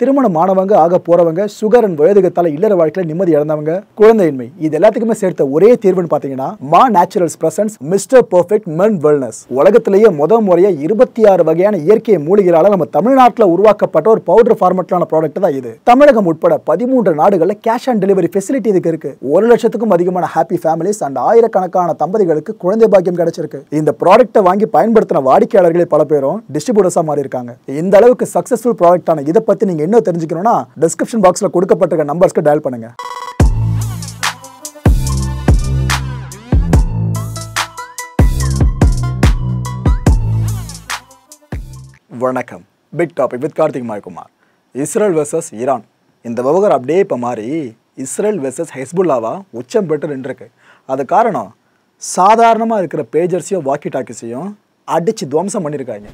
திருமணம் மாணவங்க ஆக போறவங்க சுகர் அண்ட் வயதுகத்தால் இல்லற வாழ்க்கையில் நிம்மதி இழந்தவங்க குழந்தையின்மை இது எல்லாத்துக்குமே சேர்த்த ஒரே தீர்வுன்னு பார்த்தீங்கன்னா Ma Naturals presents Mister Perfect Men Wellness உலகத்திலேயே முத முறையாக இருபத்தி ஆறு வகையான இயற்கை மூலிகளால நம்ம தமிழ்நாட்டில் உருவாக்கப்பட்ட ஒரு பவுடர் ஃபார்மெட்லான ப்ராடக்ட் தான் இது தமிழகம் உட்பட பதிமூன்று நாடுகளில் கேஷ் ஆன் டெலிவரி ஃபெசிலிட்டி இதுக்கு இருக்கு ஒரு லட்சத்துக்கும் அதிகமான ஹாப்பி ஃபேமிலிஸ் அண்ட் ஆயிரக்கணக்கான தம்பதிகளுக்கு குழந்தை பாக்கியம் கிடைச்சிருக்கு இந்த ப்ராடக்ட்டை வாங்கி பயன்படுத்தின வாடிக்கையாளர்களில் பல பேரும் டிஸ்ட்ரிபியூட்டர்ஸா மாறி இருக்காங்க இந்த அளவுக்கு சக்சஸ்ஃபுல் ஆன இதை பற்றி நீங்கள் என்ன தெரிஞ்சுக்கணும்னா டிஸ்கிரிப்ஷன் பாக்ஸில் கொடுக்கப்பட்டிருக்க நம்பர்ஸ்க்கு டயல் பண்ணுங்க வணக்கம் big topic with Karthik Mayakumar Israel versus Iran இந்த விவகாரம் அப்படியே இப்போ மாறி இஸ்ரேல் வெர்சஸ் ஹெஸ்புல்லாவா உச்சம் பெற்று நின்றுருக்கு அது காரணம் சாதாரணமாக இருக்கிற பேஜர்ஸையும் வாக்கி டாக்கிஸையும் அடித்து துவம்சம் பண்ணியிருக்காங்க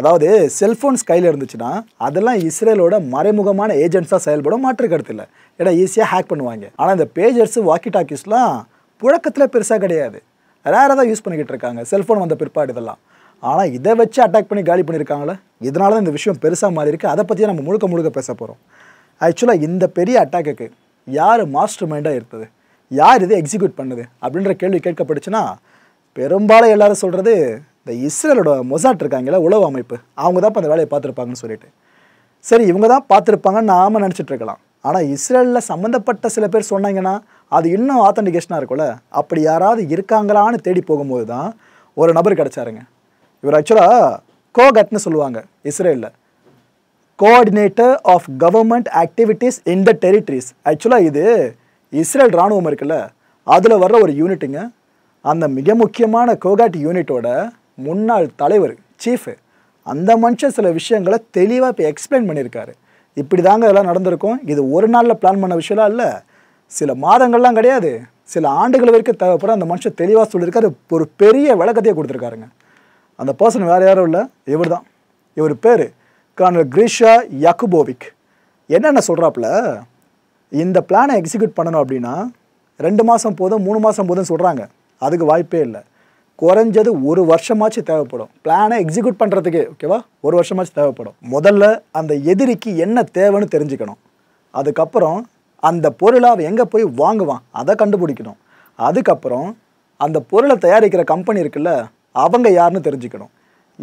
அதாவது செல்ஃபோன்ஸ் கையில் இருந்துச்சுன்னா அதெல்லாம் இஸ்ரேலோட மறைமுகமான ஏஜென்ட்ஸாக செயல்பட மாற்று கருத்து இல்லை ஏன்னா ஈஸியாக ஹேக் பண்ணுவாங்க ஆனால் இந்த பேஜர்ஸு வாக்கி டாக்கிஸ்லாம் புழக்கத்தில் பெருசாக கிடையாது ரேராக தான் யூஸ் பண்ணிக்கிட்டு இருக்காங்க செல்ஃபோன் வந்த பிற்பாடு இதெல்லாம் ஆனால் இதை வச்சு அட்டாக் பண்ணி காலி பண்ணியிருக்காங்களே இதனால தான் இந்த விஷயம் பெருசாக மாறி இருக்குது அதை பற்றி நம்ம முழுக்க முழுக்க பேச போகிறோம் ஆக்சுவலாக இந்த பெரிய அட்டாக்கு யார் மாஸ்டர் மைண்டாக இருந்தது யார் இதை எக்ஸிக்யூட் பண்ணுது அப்படின்ற கேள்வி கேட்கப்பட்டுச்சுன்னா பெரும்பாலும் எல்லாரும் சொல்கிறது இந்த இஸ்ரேலோட மொசாட் இருக்காங்களே உளவு அமைப்பு அவங்க தான் அந்த வேலையை பார்த்துருப்பாங்கன்னு சொல்லிட்டு சரி இவங்க தான் பார்த்துருப்பாங்கன்னு நாம் நினச்சிட்ருக்கலாம் ஆனால் இஸ்ரேலில் சம்மந்தப்பட்ட சில பேர் சொன்னாங்கன்னா அது இன்னும் ஆத்தன்டிகேஷனாக இருக்கும்ல அப்படி யாராவது இருக்காங்களான்னு தேடி போகும்போது தான் ஒரு நபர் கிடச்சாருங்க இவர் ஆக்சுவலாக கோகட்னு சொல்லுவாங்க இஸ்ரேலில் coordinator of government activities in the territories ஆக்சுவலாக இது இஸ்ரேல் இராணுவம் இருக்குல்ல அதில் வர்ற ஒரு யூனிட்டுங்க அந்த மிக முக்கியமான கோகாட் யூனிட்டோட முன்னாள் தலைவர் சீஃபு அந்த மனுஷன் சில விஷயங்களை தெளிவாக இப்போ எக்ஸ்பிளைன் பண்ணியிருக்காரு இப்படி தாங்க இதெல்லாம் நடந்திருக்கும் இது ஒரு நாளில் பிளான் பண்ண விஷயம்லாம் இல்லை சில மாதங்கள்லாம் கிடையாது சில ஆண்டுகள் வரைக்கும் தேவைப்படும் அந்த மனுஷன் தெளிவாக சொல்லியிருக்காரு ஒரு பெரிய விளக்கத்தையே கொடுத்துருக்காருங்க அந்த பர்சன் வேறு யாரும் இல்லை இவர் தான் இவர் பேர் கர்னல் கிரிஷா யாக்குபோவிக் என்னென்ன சொல்கிறாப்புல இந்த பிளானை எக்ஸிக்யூட் பண்ணணும் அப்படின்னா ரெண்டு மாதம் போதும் மூணு மாதம் போதும் சொல்கிறாங்க அதுக்கு வாய்ப்பே இல்லை குறைஞ்சது ஒரு வருஷமாச்சு தேவைப்படும் பிளானை எக்ஸிக்யூட் பண்ணுறதுக்கு ஓகேவா ஒரு வருஷமாச்சு தேவைப்படும் முதல்ல அந்த எதிரிக்கு என்ன தேவைன்னு தெரிஞ்சுக்கணும் அதுக்கப்புறம் அந்த பொருளை அவன் எங்கே போய் வாங்குவான் அதை கண்டுபிடிக்கணும் அதுக்கப்புறம் அந்த பொருளை தயாரிக்கிற கம்பெனி இருக்குல்ல அவங்க யாருன்னு தெரிஞ்சுக்கணும்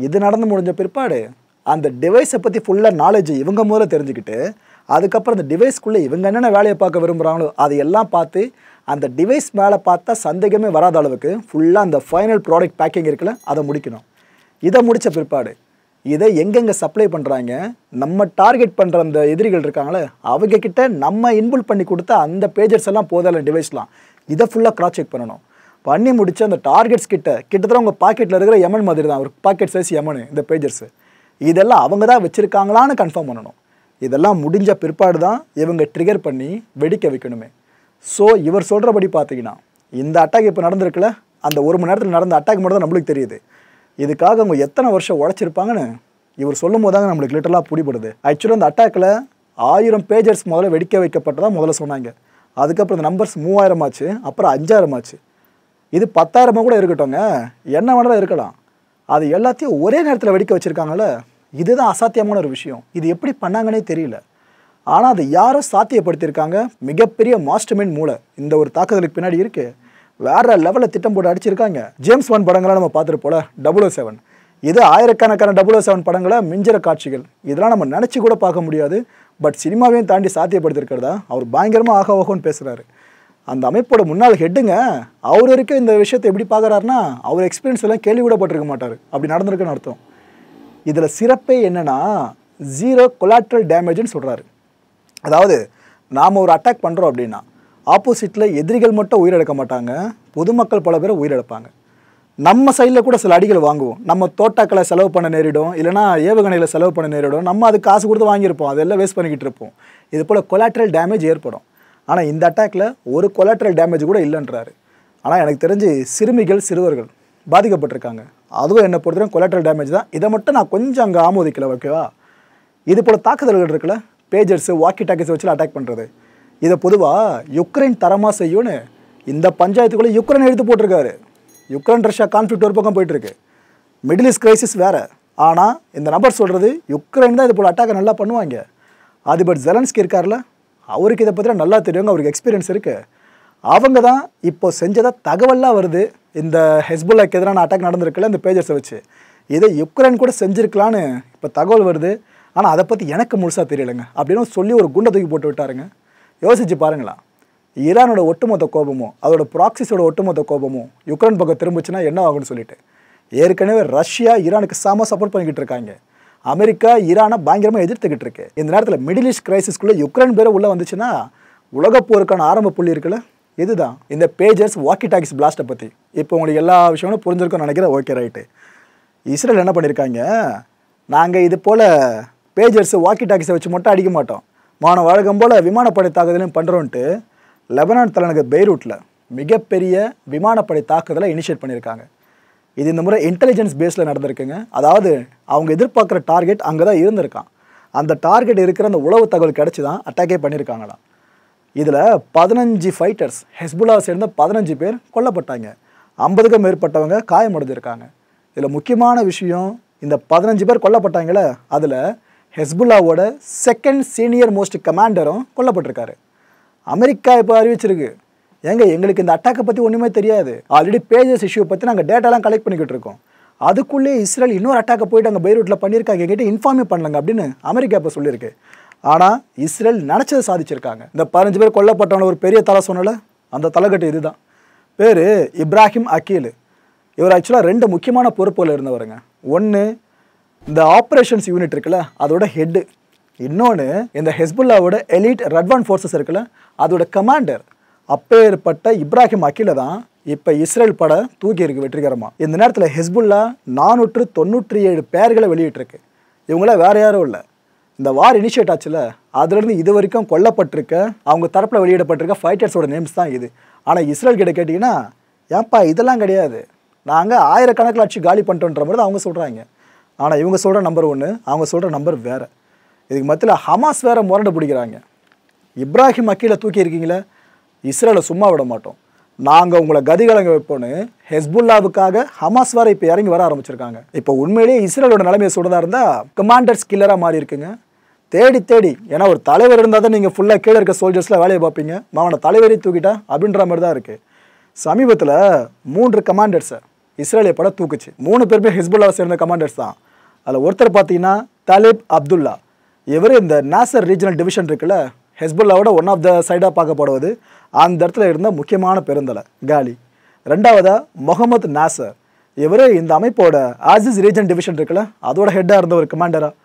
இது நடந்து முடிஞ்ச பிற்பாடு அந்த டிவைஸை பற்றி ஃபுல்லாக நாலேஜ் இவங்க முதல்ல தெரிஞ்சுக்கிட்டு அதுக்கப்புறம் அந்த டிவைஸ்க்குள்ளே இவங்க என்னென்ன வேலையை பார்க்க விரும்புகிறாங்களோ அதையெல்லாம் பார்த்து அந்த டிவைஸ் மேலே பார்த்தா சந்தேகமே வராத அளவுக்கு ஃபுல்லாக அந்த ஃபைனல் ப்ராடக்ட் பேக்கிங் இருக்குல்ல அதை முடிக்கணும் இதை முடித்த பிற்பாடு இதை எங்கெங்கே சப்ளை பண்ணுறாங்க நம்ம டார்கெட் பண்ணுற அந்த எதிரிகள் இருக்காங்களே அவங்கக்கிட்ட நம்ம இன்புல் பண்ணி கொடுத்த அந்த பேஜஸ் எல்லாம் போதில் டிவைஸ்லாம் இதை ஃபுல்லாக க்ராஸ் செக் பண்ணணும் பண்ணி முடிச்சு அந்த டார்கெட்ஸ் கிட்ட கிட்டத்தட்ட உங்கள் பாக்கெட்டில் இருக்கிற எமன் மாதிரி தான் ஒரு பாக்கெட் சைஸ் எமனு இந்த பேஜர்ஸு இதெல்லாம் அவங்க தான் வச்சுருக்காங்களான்னு கன்ஃபார்ம் பண்ணணும் இதெல்லாம் முடிஞ்ச பிற்பாடு தான் இவங்க ட்ரிகர் பண்ணி வெடிக்க வைக்கணுமே ஸோ இவர் சொல்கிறபடி பார்த்தீங்கன்னா இந்த அட்டாக் இப்போ நடந்திருக்குல்ல அந்த ஒரு மணி நேரத்தில் நடந்த அட்டாக் மட்டும் தான் நம்மளுக்கு தெரியுது இதுக்காக அவங்க எத்தனை வருஷம் உழைச்சிருப்பாங்கன்னு இவர் சொல்லும் போது தாங்க நம்மளுக்கு லிட்டலாக பிடிபடுது ஆக்சுவலாக அந்த அட்டாக்கில் ஆயிரம் பேஜர்ஸ் முதல்ல வெடிக்க வைக்கப்பட்டதாக முதல்ல சொன்னாங்க அதுக்கப்புறம் இந்த நம்பர்ஸ் மூவாயிரம் ஆச்சு அப்புறம் அஞ்சாயிரம் ஆச்சு இது பத்தாயிரமாக கூட இருக்கட்டும்ங்க என்ன வேணாலும் இருக்கலாம் அது எல்லாத்தையும் ஒரே நேரத்தில் வெடிக்க வச்சுருக்காங்கள இதுதான் அசாத்தியமான ஒரு விஷயம் இது எப்படி பண்ணாங்கன்னே தெரியல ஆனால் அதை யாரை சாத்தியப்படுத்தியிருக்காங்க மிகப்பெரிய மைண்ட் மூளை இந்த ஒரு தாக்குதலுக்கு பின்னாடி இருக்குது வேற லெவலில் திட்டம் போட்டு அடிச்சிருக்காங்க ஜேம்ஸ் ஒன் படங்கள்லாம் நம்ம பார்த்துருப்போல டபுள் ஓ oh செவன் இது ஆயிரக்கணக்கான டபுள் ஓ செவன் படங்களை மிஞ்சிற காட்சிகள் இதெல்லாம் நம்ம நினச்சி கூட பார்க்க முடியாது பட் சினிமாவையும் தாண்டி சாத்தியப்படுத்திருக்கிறதா அவர் பயங்கரமாக ஆக ஓகோன்னு பேசுகிறாரு அந்த அமைப்போட முன்னாள் ஹெட்டுங்க அவர் இருக்க இந்த விஷயத்தை எப்படி பார்க்குறாருன்னா அவர் எக்ஸ்பீரியன்ஸ் எல்லாம் கேள்வி கூட போட்டிருக்க மாட்டார் அப்படி நடந்திருக்குன்னு அர்த்தம் இதில் சிறப்பே என்னென்னா ஜீரோ கொலாட்ரல் டேமேஜ்னு சொல்கிறாரு அதாவது நாம் ஒரு அட்டாக் பண்ணுறோம் அப்படின்னா ஆப்போசிட்டில் எதிரிகள் மட்டும் உயிரிழக்க மாட்டாங்க பொதுமக்கள் பல பேர் உயிரிழப்பாங்க நம்ம சைடில் கூட சில அடிகள் வாங்குவோம் நம்ம தோட்டாக்களை செலவு பண்ண நேரிடும் இல்லைனா ஏவுகணையில் செலவு பண்ண நேரிடும் நம்ம அது காசு கொடுத்து வாங்கியிருப்போம் அதெல்லாம் வேஸ்ட் பண்ணிக்கிட்டு இருப்போம் இது போல் கொலாட்ரல் டேமேஜ் ஏற்படும் ஆனால் இந்த அட்டாக்கில் ஒரு கொலாட்ரல் டேமேஜ் கூட இல்லைன்றாரு ஆனால் எனக்கு தெரிஞ்சு சிறுமிகள் சிறுவர்கள் பாதிக்கப்பட்டிருக்காங்க அதுவும் என்னை பொறுத்தவரைக்கும் கொலாட்ரல் டேமேஜ் தான் இதை மட்டும் நான் கொஞ்சம் அங்கே ஆமோதிக்கலை ஓகேவா இது போல் தாக்குதல்கள் இருக்குல்ல பேஜர்ஸு வாக்கி டாக்கிஸ் வச்சு அட்டாக் பண்ணுறது இதை பொதுவாக யுக்ரைன் தரமாக செய்யும்னு இந்த பஞ்சாயத்துக்குள்ளே யுக்ரைன் எடுத்து போட்டிருக்காரு யுக்ரைன் ரஷ்யா கான்ஃப்ளிக் ஒரு பக்கம் போயிட்டுருக்கு மிடில் ஈஸ்ட் கிரைசிஸ் வேறு ஆனால் இந்த நபர் சொல்கிறது யுக்ரைன் தான் இது போல் அட்டாக்கை நல்லா பண்ணுவாங்க அதிபர் ஜெலன்ஸ்கி இருக்கார்ல அவருக்கு இதை பற்றி நல்லா தெரியுங்க அவருக்கு எக்ஸ்பீரியன்ஸ் இருக்குது அவங்க தான் இப்போ செஞ்சதாக தகவலாக வருது இந்த ஹெஸ்புல்லாக்கு எதிரான அட்டாக் நடந்திருக்குல்ல இந்த பேஜர்ஸை வச்சு இதை யுக்ரைன் கூட செஞ்சுருக்கலான்னு இப்போ தகவல் வருது ஆனால் அதை பற்றி எனக்கு முழுசாக தெரியலைங்க அப்படின்னு சொல்லி ஒரு குண்டை தூக்கி போட்டு விட்டாருங்க யோசிச்சு பாருங்களா ஈரானோட ஒட்டுமொத்த கோபமும் அதோட ப்ராக்சிஸோட ஒட்டுமொத்த கோபமும் யுக்ரைன் பக்கம் திரும்பிச்சுன்னா என்ன ஆகும்னு சொல்லிட்டு ஏற்கனவே ரஷ்யா ஈரானுக்கு சாம சப்போர்ட் பண்ணிக்கிட்டு இருக்காங்க அமெரிக்கா ஈரானை பயங்கரமாக எதிர்த்துக்கிட்டு இருக்கு இந்த நேரத்தில் மிடில் ஈஸ்ட் கிரைசிஸ்க்குள்ளே யுக்ரைன் பேர் உள்ளே வந்துச்சுன்னா உலக போருக்கான ஆரம்ப புள்ளி இருக்குல்ல இதுதான் இந்த பேஜர்ஸ் வாக்கி டாக்கிஸ் பிளாஸ்ட்டை பற்றி இப்போ உங்களுக்கு எல்லா விஷயமும் புரிஞ்சிருக்கும்னு நினைக்கிறேன் ஓகே ரைட்டு இஸ்ரேல் என்ன பண்ணியிருக்காங்க நாங்கள் இது போல் பேஜர்ஸு வாக்கி டாக்கிஸை வச்சு மட்டும் அடிக்க மாட்டோம் மான வழக்கம் போல் விமானப்படை தாக்குதலையும் பண்ணுறோன்ட்டு லெபனான் தலைநகர் பெய்ரூட்டில் மிகப்பெரிய விமானப்படை தாக்குதலை இனிஷியேட் பண்ணியிருக்காங்க இது இந்த முறை இன்டெலிஜென்ஸ் பேஸில் நடந்திருக்குங்க அதாவது அவங்க எதிர்பார்க்குற டார்கெட் அங்கே தான் இருந்திருக்கான் அந்த டார்கெட் இருக்கிற அந்த உளவு தகவல் கிடச்சி தான் அட்டாக்கே பண்ணியிருக்காங்களாம் இதில் பதினஞ்சு ஃபைட்டர்ஸ் ஹெஸ்புல்லா சேர்ந்த பதினஞ்சு பேர் கொல்லப்பட்டாங்க ஐம்பதுக்கும் மேற்பட்டவங்க காயமடைஞ்சிருக்காங்க இதில் முக்கியமான விஷயம் இந்த பதினஞ்சு பேர் கொல்லப்பட்டாங்களே அதில் ஹெஸ்புல்லாவோட செகண்ட் சீனியர் மோஸ்ட் கமாண்டரும் கொல்லப்பட்டிருக்காரு அமெரிக்கா இப்போ அறிவிச்சிருக்கு ஏங்க எங்களுக்கு இந்த அட்டாக்கை பற்றி ஒன்றுமே தெரியாது ஆல்ரெடி பேஜஸ் இஷ்யூ பற்றி நாங்கள் டேட்டாலாம் கலெக்ட் பண்ணிக்கிட்டு இருக்கோம் அதுக்குள்ளே இஸ்ரேல் இன்னொரு அட்டாக்கை போயிட்டு அங்கே பைரூட்டில் பண்ணியிருக்காங்க எங்கிட்ட இன்ஃபார்மே பண்ணலங்க அப்படின்னு அமெரிக்கா இப்போ சொல்லியிருக்கு ஆனால் இஸ்ரேல் நினச்சதை சாதிச்சிருக்காங்க இந்த பதினஞ்சு பேர் கொல்லப்பட்டவன ஒரு பெரிய தலை சொன்னல அந்த தலைக்கட்டு இதுதான் பேர் இப்ராஹிம் அக்கீலு இவர் ஆக்சுவலாக ரெண்டு முக்கியமான பொறுப்புகள் இருந்தவருங்க ஒன்று இந்த ஆப்ரேஷன்ஸ் யூனிட் இருக்குல்ல அதோட ஹெட்டு இன்னொன்று இந்த ஹெஸ்புல்லாவோட எலிட் ரட்வான் ஃபோர்ஸஸ் இருக்குல்ல அதோட கமாண்டர் ஏற்பட்ட இப்ராஹிம் அகில தான் இப்போ இஸ்ரேல் படை தூக்கி இருக்கு வெற்றிகரமாக இந்த நேரத்தில் ஹெஸ்புல்லா நானூற்று தொண்ணூற்றி ஏழு பேர்களை வெளியிட்டிருக்கு இவங்களாம் வேறு யாரும் இல்லை இந்த வார் இனிஷியேட் ஆச்சுல அதுலேருந்து இது வரைக்கும் கொல்லப்பட்டிருக்க அவங்க தரப்பில் வெளியிடப்பட்டிருக்க ஃபைட்டர்ஸோட நேம்ஸ் தான் இது ஆனால் இஸ்ரேல் கிட்ட கேட்டிங்கன்னா ஏன்ப்பா இதெல்லாம் கிடையாது நாங்கள் ஆயிரக்கணக்கில் ஆட்சி காலி பண்ணிட்டோன்ற மாதிரி அவங்க சொல்கிறாங்க ஆனால் இவங்க சொல்கிற நம்பர் ஒன்று அவங்க சொல்கிற நம்பர் வேறு இதுக்கு மத்தியில் ஹமாஸ் வேறு முரண்டு பிடிக்கிறாங்க இப்ராஹிம் அக்கீல தூக்கி இருக்கீங்களே இஸ்ரேலை சும்மா விட மாட்டோம் நாங்கள் உங்களை கதிகலங்க வைப்போன்னு ஹெஸ்புல்லாவுக்காக ஹமாஸ் வேறு இப்போ இறங்கி வர ஆரம்பிச்சிருக்காங்க இப்போ உண்மையிலேயே இஸ்ரேலோட நிலைமையை சொல்கிறதா இருந்தால் கமாண்டர்ஸ் கில்லராக மாறி இருக்குங்க தேடி தேடி ஏன்னா ஒரு தலைவர் இருந்தால் தான் நீங்கள் ஃபுல்லாக கீழே இருக்க சோல்ஜர்ஸில் வேலையை பார்ப்பீங்க மாவன தலைவரே தூக்கிட்டா அப்படின்ற மாதிரி தான் இருக்குது சமீபத்தில் மூன்று கமாண்டர்ஸை இஸ்ரேலிய படம் தூக்குச்சு மூணு பேருமே ஹிஸ்புல்லாவை சேர்ந்த கமாண்டர்ஸ் தான் அதில் ஒருத்தர் பார்த்தீங்கன்னா தலிப் அப்துல்லா இவர் இந்த நாசர் ரீஜனல் டிவிஷன் இருக்குல்ல ஹெஸ்புல்லாவோட ஒன் ஆஃப் த சைடாக பார்க்கப்படுவது அந்த இடத்துல இருந்த முக்கியமான பெருந்தலை காலி ரெண்டாவதாக முகமது நாசர் இவர் இந்த அமைப்போட ஆசிஸ் ரீஜன் டிவிஷன் இருக்குல்ல அதோட ஹெட்டாக இருந்த ஒரு கமாண்டராக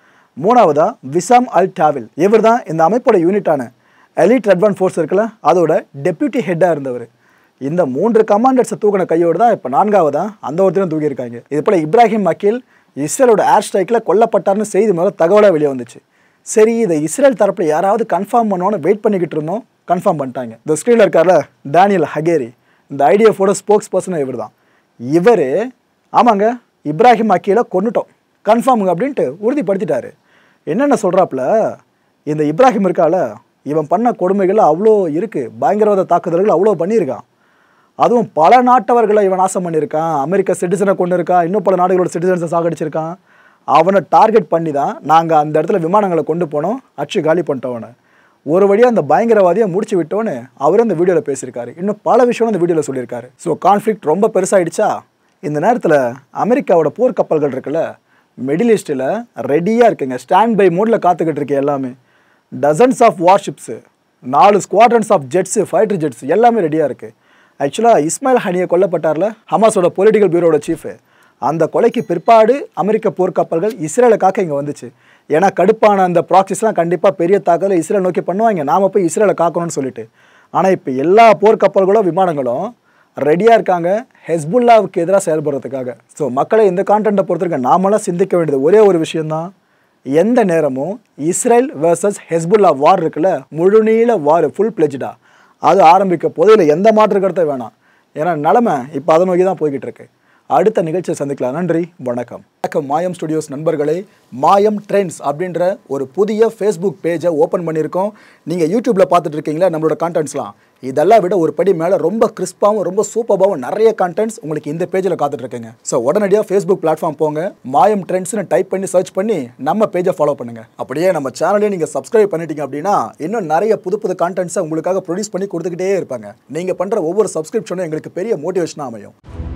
மூணாவதாக விசாம் அல் டாவில் இவர் தான் இந்த அமைப்போட யூனிட்டான எலிட் அட்வான்ஸ் ஃபோர்ஸ் இருக்குல்ல அதோட டெப்யூட்டி ஹெட்டாக இருந்தவர் இந்த மூன்று கமாண்டர்ஸை தூக்கின கையோடு தான் இப்போ நான்காவதாக அந்த ஒருத்தரும் தூக்கியிருக்காங்க இது போல் இப்ராஹிம் அக்கீல் இஸ்ரேலோட ஏர் ஸ்ட்ரைக்கில் கொல்லப்பட்டார்னு செய்தி முதல்ல தகவலாக வெளியே வந்துச்சு சரி இதை இஸ்ரேல் தரப்பில் யாராவது கன்ஃபார்ம் பண்ணோன்னு வெயிட் பண்ணிக்கிட்டு இருந்தோம் கன்ஃபார்ம் பண்ணிட்டாங்க இந்த ஸ்க்ரீனில் இருக்கார்ல டேனியல் ஹகேரி இந்த ஐடிஎஃபோட ஸ்போக்ஸ் பர்சனாக இவர் தான் இவர் ஆமாங்க இப்ராஹிம் அக்கீல கொண்டுட்டோம் கன்ஃபார்முங்க அப்படின்ட்டு உறுதிப்படுத்திட்டாரு என்னென்ன சொல்கிறாப்புல இந்த இப்ராஹிம் இருக்கால இவன் பண்ண கொடுமைகள் அவ்வளோ இருக்குது பயங்கரவாத தாக்குதல்கள் அவ்வளோ பண்ணியிருக்கான் அதுவும் பல நாட்டவர்களை இவன் நாசம் பண்ணியிருக்கான் அமெரிக்க சிட்டிசனை கொண்டு இருக்கான் இன்னும் பல நாடுகளோட சிட்டிசன்ஸை சாகடிச்சிருக்கான் அவனை டார்கெட் பண்ணி தான் நாங்கள் அந்த இடத்துல விமானங்களை கொண்டு போனோம் அச்சு காலி பண்ணிட்டவனை ஒரு வழியாக அந்த பயங்கரவாதியை முடிச்சு விட்டோன்னு அவர் அந்த வீடியோவில் பேசியிருக்காரு இன்னும் பல விஷயம் அந்த வீடியோவில் சொல்லியிருக்காரு ஸோ கான்ஃப்ளிக் ரொம்ப பெருசாகிடுச்சா இந்த நேரத்தில் அமெரிக்காவோட போர் கப்பல்கள் இருக்குல்ல மிடில் ஈஸ்ட்டில் ரெடியாக இருக்குங்க ஸ்டாண்ட் பை மோடில் காத்துக்கிட்டு இருக்கு எல்லாமே டசன்ஸ் ஆஃப் வார்ஷிப்ஸு நாலு squadrons of jets fighter jets எல்லாமே ரெடியாக இருக்குது ஆக்சுவலாக இஸ்மாயில் ஹனியை கொல்லப்பட்டார்ல ஹமாஸோட பொலிட்டிக்கல் பியூரோட சீஃபு அந்த கொலைக்கு பிற்பாடு அமெரிக்க போர்க்கப்பல்கள் இஸ்ரேலை காக்க இங்கே வந்துச்சு ஏன்னா கடுப்பான அந்த ப்ராக்சிஸ்லாம் கண்டிப்பாக பெரிய தாக்கத்தில் இஸ்ரேல் நோக்கி பண்ணுவாங்க நாம் போய் இஸ்ரேலை காக்கணும்னு சொல்லிட்டு ஆனால் இப்போ எல்லா போர்க்கப்பல்களும் விமானங்களும் ரெடியாக இருக்காங்க ஹெஸ்புல்லாவுக்கு எதிராக செயல்படுறதுக்காக ஸோ மக்களை இந்த கான்டென்ட்டை பொறுத்திருக்க நாமெல்லாம் சிந்திக்க வேண்டியது ஒரே ஒரு விஷயந்தான் எந்த நேரமும் இஸ்ரேல் வேர்சஸ் ஹெஸ்புல்லா வார் இருக்குல்ல முழுநீள வார் ஃபுல் பிளெஜ்டாக அது ஆரம்பிக்க போது இல்லை எந்த மாற்று கருத்தை வேணாம் ஏன்னா நிலமை இப்போ அதை நோக்கி தான் போய்கிட்டு இருக்கு அடுத்த நிகழ்ச்சியை சந்திக்கலாம் நன்றி வணக்கம் வணக்கம் மாயம் ஸ்டுடியோஸ் நண்பர்களே மாயம் ட்ரெண்ட்ஸ் அப்படின்ற ஒரு புதிய ஃபேஸ்புக் பேஜை ஓப்பன் பண்ணியிருக்கோம் நீங்கள் யூடியூப்பில் பார்த்துட்டு இருக்கீங்களா நம்மளோட கான்டென்ட்ஸ்லாம் இதெல்லாம் விட ஒரு படி மேலே ரொம்ப கிறிஸ்பாகவும் ரொம்ப சூப்பராகவும் நிறைய கண்டென்ட்ஸ் உங்களுக்கு இந்த பேஜில் காத்துட்ருக்குங்க ஸோ உடனடியாக ஃபேஸ்புக் பிளாட்ஃபார்ம் போங்க மாயம் ட்ரெண்ட்ஸ்னு டைப் பண்ணி சர்ச் பண்ணி நம்ம பேஜை ஃபாலோ பண்ணுங்கள் அப்படியே நம்ம சேனலே நீங்கள் சப்ஸ்கிரைப் பண்ணிட்டீங்க அப்படின்னா இன்னும் நிறைய புது புது கான்டென்ட்ஸை உங்களுக்காக ப்ரொடியூஸ் பண்ணி கொடுத்துக்கிட்டே இருப்பாங்க நீங்கள் பண்ணுற ஒவ்வொரு சப்ஸ்கிரிப்ஷனும் எங்களுக்கு பெரிய மோட்டிவேஷனாக அமையும்